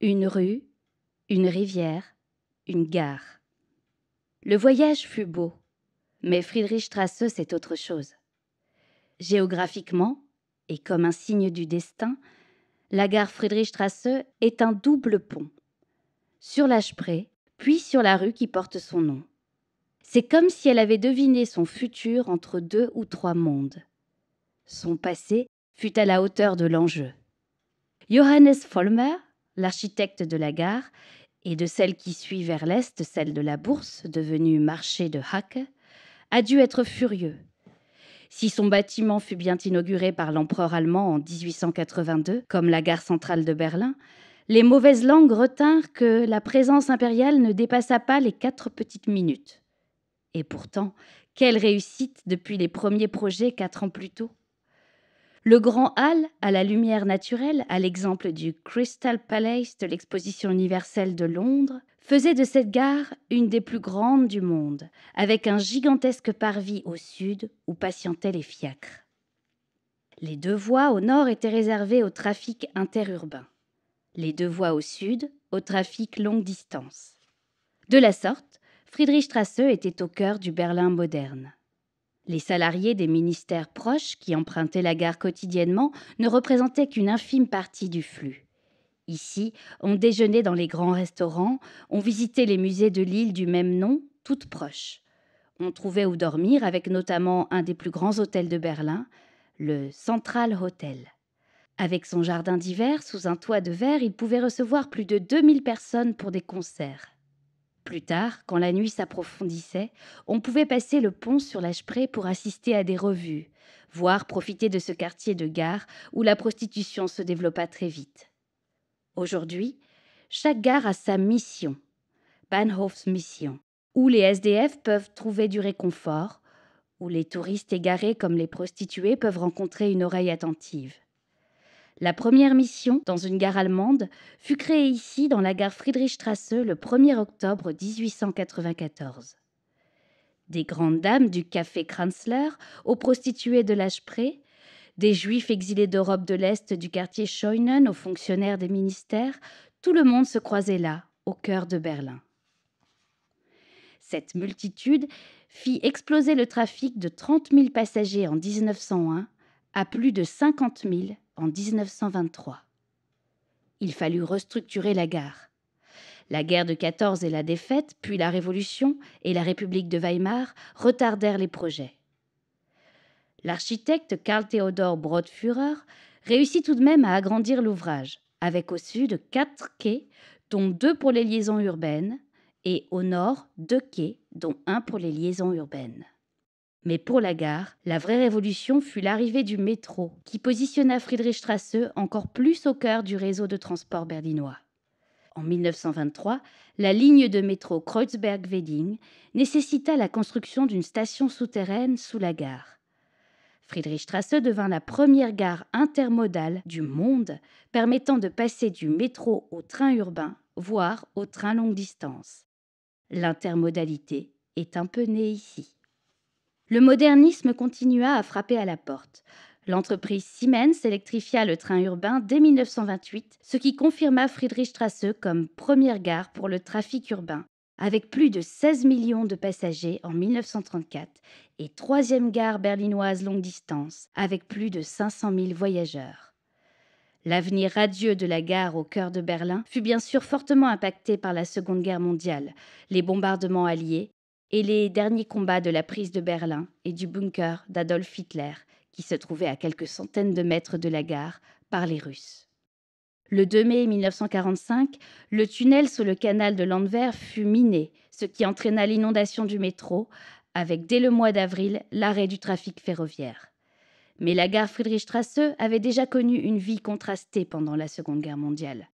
Une rue, une rivière, une gare. Le voyage fut beau, mais Friedrich Trasseux, c'est autre chose. Géographiquement, et comme un signe du destin, la gare Friedrich Friedrichstrasse est un double pont, sur la puis sur la rue qui porte son nom. C'est comme si elle avait deviné son futur entre deux ou trois mondes. Son passé fut à la hauteur de l'enjeu. Johannes Vollmer, l'architecte de la gare, et de celle qui suit vers l'est, celle de la bourse, devenue marché de Hacke, a dû être furieux. Si son bâtiment fut bien inauguré par l'empereur allemand en 1882, comme la gare centrale de Berlin, les mauvaises langues retinrent que la présence impériale ne dépassa pas les quatre petites minutes. Et pourtant, quelle réussite depuis les premiers projets quatre ans plus tôt le Grand Hall à la lumière naturelle, à l'exemple du Crystal Palace de l'exposition universelle de Londres, faisait de cette gare une des plus grandes du monde, avec un gigantesque parvis au sud où patientaient les fiacres. Les deux voies au nord étaient réservées au trafic interurbain, les deux voies au sud au trafic longue distance. De la sorte, Friedrichstrasse était au cœur du Berlin moderne. Les salariés des ministères proches qui empruntaient la gare quotidiennement ne représentaient qu'une infime partie du flux. Ici, on déjeunait dans les grands restaurants, on visitait les musées de l'île du même nom, toutes proches. On trouvait où dormir avec notamment un des plus grands hôtels de Berlin, le Central Hotel. Avec son jardin d'hiver sous un toit de verre, il pouvait recevoir plus de 2000 personnes pour des concerts. Plus tard, quand la nuit s'approfondissait, on pouvait passer le pont sur la pour assister à des revues, voire profiter de ce quartier de gare où la prostitution se développa très vite. Aujourd'hui, chaque gare a sa mission, Bahnhof's Mission, où les SDF peuvent trouver du réconfort, où les touristes égarés comme les prostituées peuvent rencontrer une oreille attentive. La première mission, dans une gare allemande, fut créée ici dans la gare Friedrichstrasse le 1er octobre 1894. Des grandes dames du café Kranzler aux prostituées de l'âge des juifs exilés d'Europe de l'Est du quartier Scheunen aux fonctionnaires des ministères, tout le monde se croisait là, au cœur de Berlin. Cette multitude fit exploser le trafic de 30 000 passagers en 1901 à plus de 50 000 en 1923. Il fallut restructurer la gare. La guerre de 14 et la défaite, puis la Révolution et la République de Weimar retardèrent les projets. L'architecte Karl Theodor Brodführer réussit tout de même à agrandir l'ouvrage, avec au sud quatre quais, dont deux pour les liaisons urbaines, et au nord deux quais, dont un pour les liaisons urbaines. Mais pour la gare, la vraie révolution fut l'arrivée du métro, qui positionna Friedrichstrasse encore plus au cœur du réseau de transport berlinois. En 1923, la ligne de métro Kreuzberg-Wedding nécessita la construction d'une station souterraine sous la gare. Friedrichstrasse devint la première gare intermodale du monde permettant de passer du métro au train urbain, voire au train longue distance. L'intermodalité est un peu née ici. Le modernisme continua à frapper à la porte. L'entreprise Siemens électrifia le train urbain dès 1928, ce qui confirma Friedrichstrasse comme première gare pour le trafic urbain, avec plus de 16 millions de passagers en 1934 et troisième gare berlinoise longue distance, avec plus de 500 000 voyageurs. L'avenir radieux de la gare au cœur de Berlin fut bien sûr fortement impacté par la Seconde Guerre mondiale, les bombardements alliés, et les derniers combats de la prise de Berlin et du bunker d'Adolf Hitler, qui se trouvait à quelques centaines de mètres de la gare, par les Russes. Le 2 mai 1945, le tunnel sous le canal de Landwehr fut miné, ce qui entraîna l'inondation du métro, avec dès le mois d'avril l'arrêt du trafic ferroviaire. Mais la gare Friedrichstrasse avait déjà connu une vie contrastée pendant la Seconde Guerre mondiale.